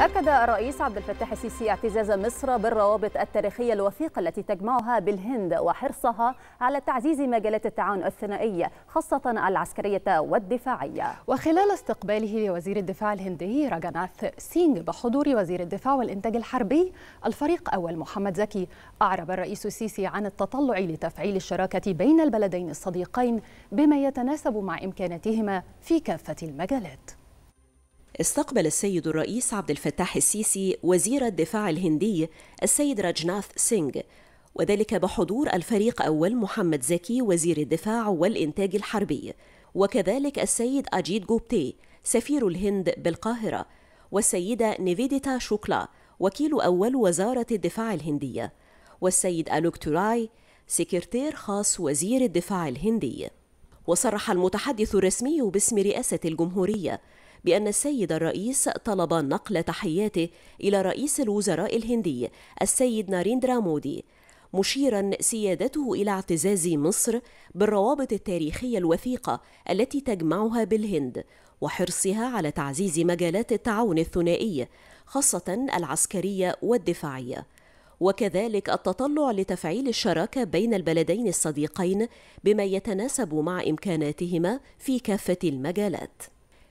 أكد الرئيس عبد الفتاح السيسي اعتزاز مصر بالروابط التاريخية الوثيقة التي تجمعها بالهند وحرصها على تعزيز مجالات التعاون الثنائية خاصة العسكرية والدفاعية وخلال استقباله لوزير الدفاع الهندي راجاناث سينغ بحضور وزير الدفاع والإنتاج الحربي الفريق أول محمد زكي أعرب الرئيس السيسي عن التطلع لتفعيل الشراكة بين البلدين الصديقين بما يتناسب مع إمكاناتهما في كافة المجالات استقبل السيد الرئيس عبد الفتاح السيسي وزير الدفاع الهندي السيد راجناث سينغ وذلك بحضور الفريق أول محمد زكي وزير الدفاع والإنتاج الحربي وكذلك السيد أجيد جوبتي سفير الهند بالقاهرة والسيدة نيفيديتا شوكلا وكيل أول وزارة الدفاع الهندية والسيد ألوك توراي سكرتير خاص وزير الدفاع الهندي وصرح المتحدث الرسمي باسم رئاسة الجمهورية بأن السيد الرئيس طلب نقل تحياته إلى رئيس الوزراء الهندي السيد ناريندرا مودي مشيرا سيادته إلى اعتزاز مصر بالروابط التاريخية الوثيقة التي تجمعها بالهند وحرصها على تعزيز مجالات التعاون الثنائي خاصة العسكرية والدفاعية وكذلك التطلع لتفعيل الشراكة بين البلدين الصديقين بما يتناسب مع إمكاناتهما في كافة المجالات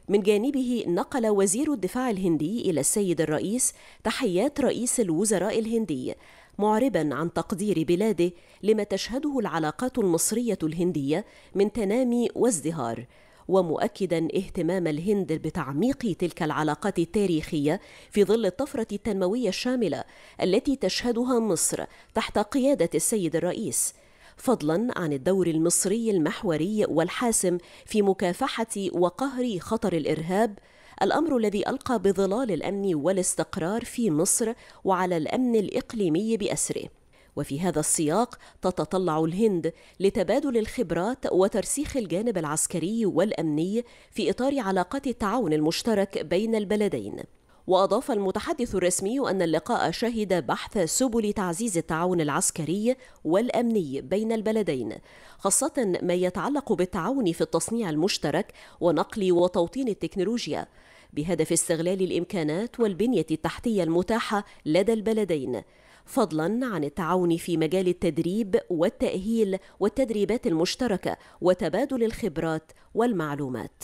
من جانبه نقل وزير الدفاع الهندي إلى السيد الرئيس تحيات رئيس الوزراء الهندي معربا عن تقدير بلاده لما تشهده العلاقات المصرية الهندية من تنامي وازدهار ومؤكدا اهتمام الهند بتعميق تلك العلاقات التاريخيه في ظل الطفره التنمويه الشامله التي تشهدها مصر تحت قياده السيد الرئيس فضلا عن الدور المصري المحوري والحاسم في مكافحه وقهر خطر الارهاب الامر الذي القى بظلال الامن والاستقرار في مصر وعلى الامن الاقليمي باسره وفي هذا السياق تتطلع الهند لتبادل الخبرات وترسيخ الجانب العسكري والامني في اطار علاقات التعاون المشترك بين البلدين وأضاف المتحدث الرسمي أن اللقاء شهد بحث سبل تعزيز التعاون العسكري والأمني بين البلدين خاصة ما يتعلق بالتعاون في التصنيع المشترك ونقل وتوطين التكنولوجيا بهدف استغلال الإمكانات والبنية التحتية المتاحة لدى البلدين فضلا عن التعاون في مجال التدريب والتأهيل والتدريبات المشتركة وتبادل الخبرات والمعلومات